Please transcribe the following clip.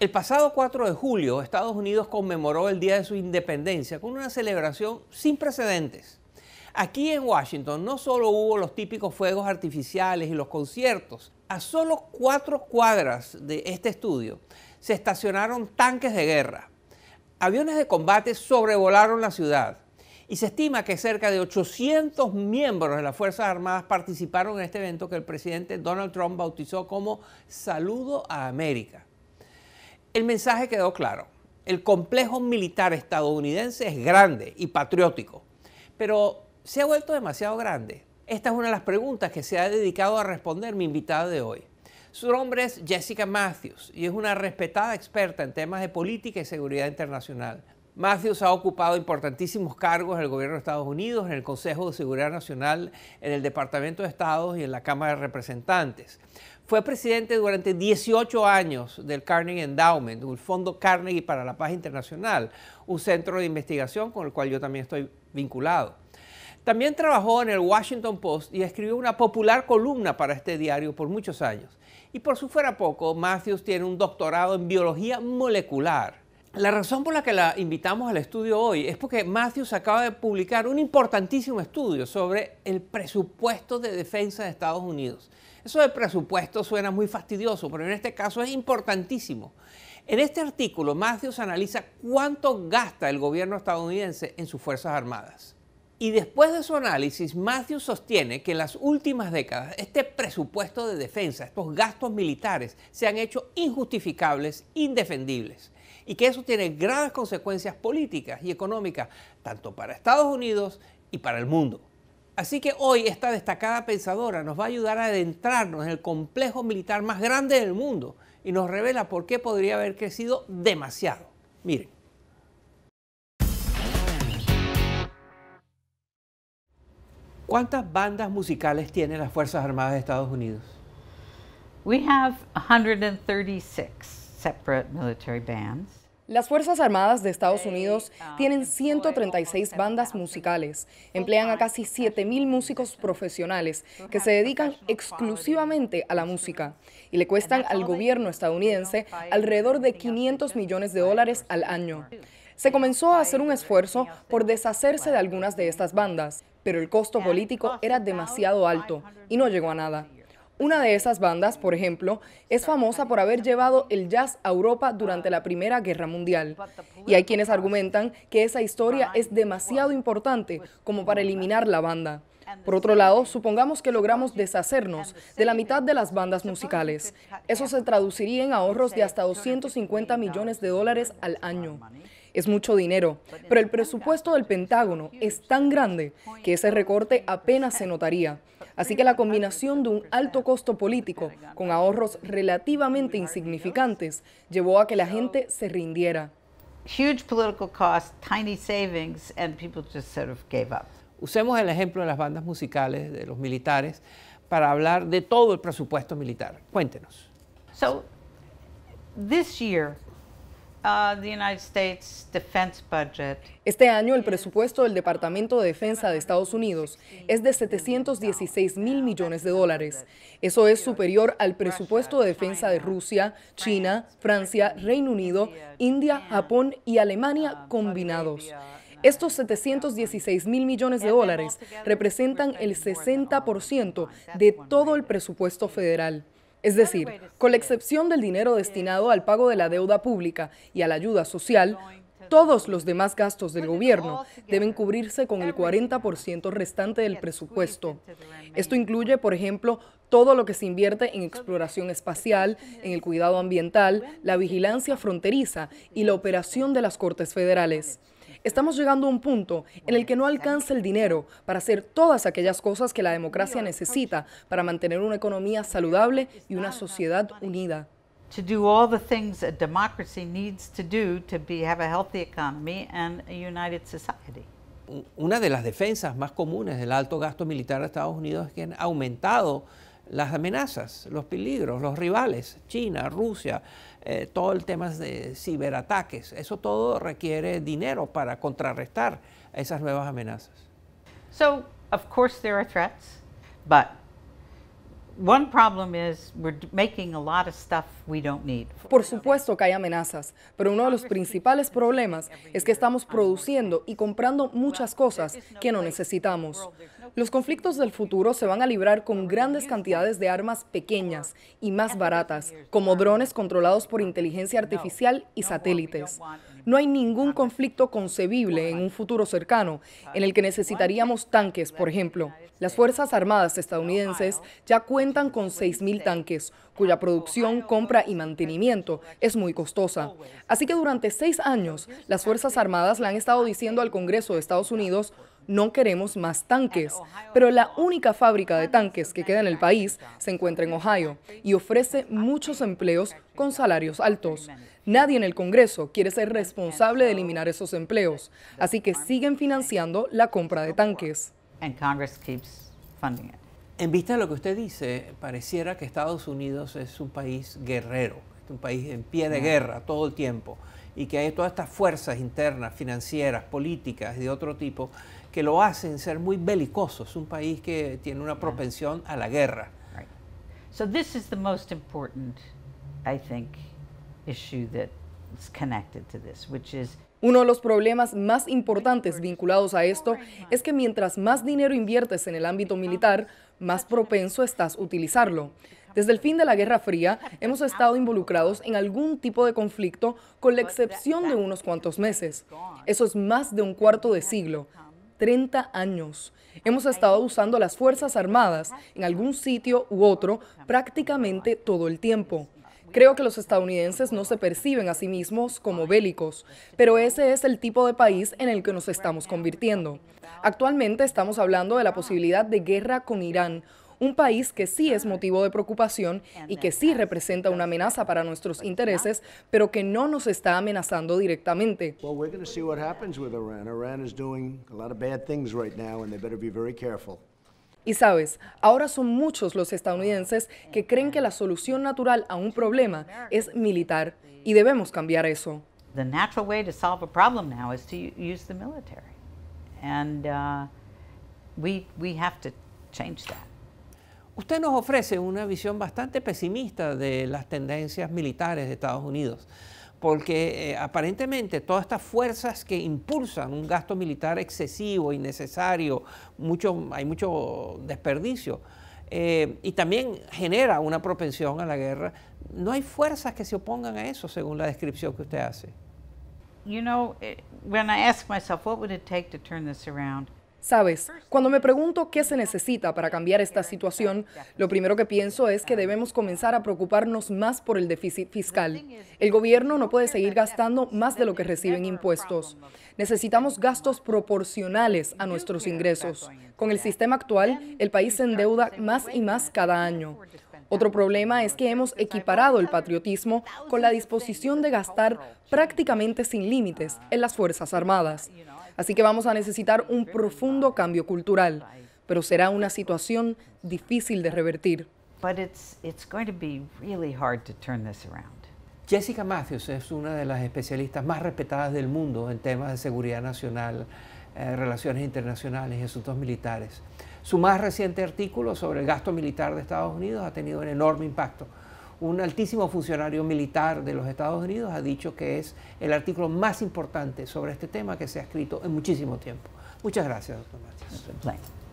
El pasado 4 de julio, Estados Unidos conmemoró el Día de su Independencia con una celebración sin precedentes. Aquí en Washington no solo hubo los típicos fuegos artificiales y los conciertos, a solo cuatro cuadras de este estudio se estacionaron tanques de guerra. Aviones de combate sobrevolaron la ciudad y se estima que cerca de 800 miembros de las Fuerzas Armadas participaron en este evento que el presidente Donald Trump bautizó como Saludo a América. El mensaje quedó claro. El complejo militar estadounidense es grande y patriótico, pero ¿se ha vuelto demasiado grande? Esta es una de las preguntas que se ha dedicado a responder mi invitada de hoy. Su nombre es Jessica Matthews y es una respetada experta en temas de política y seguridad internacional. Matthews ha ocupado importantísimos cargos en el gobierno de Estados Unidos, en el Consejo de Seguridad Nacional, en el Departamento de Estados y en la Cámara de Representantes. Fue presidente durante 18 años del Carnegie Endowment, un fondo Carnegie para la Paz Internacional, un centro de investigación con el cual yo también estoy vinculado. También trabajó en el Washington Post y escribió una popular columna para este diario por muchos años. Y por si fuera poco, Matthews tiene un doctorado en biología molecular la razón por la que la invitamos al estudio hoy es porque Matthews acaba de publicar un importantísimo estudio sobre el presupuesto de defensa de Estados Unidos. Eso de presupuesto suena muy fastidioso, pero en este caso es importantísimo. En este artículo, Matthews analiza cuánto gasta el gobierno estadounidense en sus Fuerzas Armadas. Y después de su análisis, Matthews sostiene que en las últimas décadas este presupuesto de defensa, estos gastos militares, se han hecho injustificables, indefendibles y que eso tiene graves consecuencias políticas y económicas, tanto para Estados Unidos y para el mundo. Así que hoy esta destacada pensadora nos va a ayudar a adentrarnos en el complejo militar más grande del mundo y nos revela por qué podría haber crecido demasiado. Miren. ¿Cuántas bandas musicales tienen las Fuerzas Armadas de Estados Unidos? We have 136 separate military bands. Las Fuerzas Armadas de Estados Unidos ah, tienen 136 bandas musicales, emplean a casi 7.000 músicos profesionales que se dedican exclusivamente a la música y le cuestan al gobierno estadounidense alrededor de 500 millones de dólares al año. Se comenzó a hacer un esfuerzo por deshacerse de algunas de estas bandas, pero el costo político era demasiado alto y no llegó a nada. Una de esas bandas, por ejemplo, es famosa por haber llevado el jazz a Europa durante la Primera Guerra Mundial. Y hay quienes argumentan que esa historia es demasiado importante como para eliminar la banda. Por otro lado, supongamos que logramos deshacernos de la mitad de las bandas musicales. Eso se traduciría en ahorros de hasta 250 millones de dólares al año. Es mucho dinero, pero el presupuesto del Pentágono es tan grande que ese recorte apenas se notaría. Así que la combinación de un alto costo político con ahorros relativamente insignificantes llevó a que la gente se rindiera. Huge political cost, tiny savings, and people just sort of gave up. Usemos el ejemplo de las bandas musicales de los militares para hablar de todo el presupuesto militar. Cuéntenos. So, this year, Uh, este año el presupuesto del Departamento de Defensa de Estados Unidos es de 716 mil millones de dólares. Eso es superior al presupuesto de defensa de Rusia, China, Francia, Reino Unido, India, Japón y Alemania combinados. Estos 716 mil millones de dólares representan el 60% de todo el presupuesto federal. Es decir, con la excepción del dinero destinado al pago de la deuda pública y a la ayuda social, todos los demás gastos del pues gobierno deben cubrirse con el 40% restante del presupuesto. Esto incluye, por ejemplo, todo lo que se invierte en exploración espacial, en el cuidado ambiental, la vigilancia fronteriza y la operación de las Cortes Federales. Estamos llegando a un punto en el que no alcanza el dinero para hacer todas aquellas cosas que la democracia necesita para mantener una economía saludable y una sociedad unida. Una de las defensas más comunes del alto gasto militar de Estados Unidos es que han aumentado las amenazas, los peligros, los rivales, China, Rusia, eh, todo el tema de ciberataques. Eso todo requiere dinero para contrarrestar esas nuevas amenazas. So, of course there are threats, but por supuesto que hay amenazas, pero uno de los principales problemas es que estamos produciendo y comprando muchas cosas que no necesitamos. Los conflictos del futuro se van a librar con grandes cantidades de armas pequeñas y más baratas, como drones controlados por inteligencia artificial y satélites. No hay ningún conflicto concebible en un futuro cercano en el que necesitaríamos tanques, por ejemplo. Las Fuerzas Armadas estadounidenses ya cuentan con 6.000 tanques, cuya producción, compra y mantenimiento es muy costosa. Así que durante seis años, las Fuerzas Armadas le han estado diciendo al Congreso de Estados Unidos, no queremos más tanques, pero la única fábrica de tanques que queda en el país se encuentra en Ohio y ofrece muchos empleos con salarios altos. Nadie en el Congreso quiere ser responsable de eliminar esos empleos, así que siguen financiando la compra de tanques. En vista de lo que usted dice, pareciera que Estados Unidos es un país guerrero, un país en pie de guerra todo el tiempo y que hay todas estas fuerzas internas, financieras, políticas de otro tipo que lo hacen ser muy belicoso. Es un país que tiene una propensión a la guerra. uno de los problemas más importantes vinculados a esto es que mientras más dinero inviertes en el ámbito militar, más propenso estás a utilizarlo. Desde el fin de la Guerra Fría, hemos estado involucrados en algún tipo de conflicto, con la excepción de unos cuantos meses. Eso es más de un cuarto de siglo. 30 años. Hemos estado usando las Fuerzas Armadas en algún sitio u otro prácticamente todo el tiempo. Creo que los estadounidenses no se perciben a sí mismos como bélicos, pero ese es el tipo de país en el que nos estamos convirtiendo. Actualmente estamos hablando de la posibilidad de guerra con Irán, un país que sí es motivo de preocupación y que sí representa una amenaza para nuestros intereses, pero que no nos está amenazando directamente. Y sabes, ahora son muchos los estadounidenses que creen que la solución natural a un problema es militar y debemos cambiar eso. natural And uh, Usted nos ofrece una visión bastante pesimista de las tendencias militares de Estados Unidos, porque eh, aparentemente todas estas fuerzas que impulsan un gasto militar excesivo, innecesario, mucho, hay mucho desperdicio, eh, y también genera una propensión a la guerra, no hay fuerzas que se opongan a eso, según la descripción que usted hace. You know, eh, when I ask myself, what would it take to turn this around? Sabes, cuando me pregunto qué se necesita para cambiar esta situación, lo primero que pienso es que debemos comenzar a preocuparnos más por el déficit fiscal. El gobierno no puede seguir gastando más de lo que reciben impuestos. Necesitamos gastos proporcionales a nuestros ingresos. Con el sistema actual, el país se endeuda más y más cada año. Otro problema es que hemos equiparado el patriotismo con la disposición de gastar prácticamente sin límites en las Fuerzas Armadas. Así que vamos a necesitar un profundo cambio cultural, pero será una situación difícil de revertir. Jessica Matthews es una de las especialistas más respetadas del mundo en temas de seguridad nacional, eh, relaciones internacionales y asuntos militares. Su más reciente artículo sobre el gasto militar de Estados Unidos ha tenido un enorme impacto un altísimo funcionario militar de los Estados Unidos ha dicho que es el artículo más importante sobre este tema que se ha escrito en muchísimo tiempo. Muchas gracias, doctor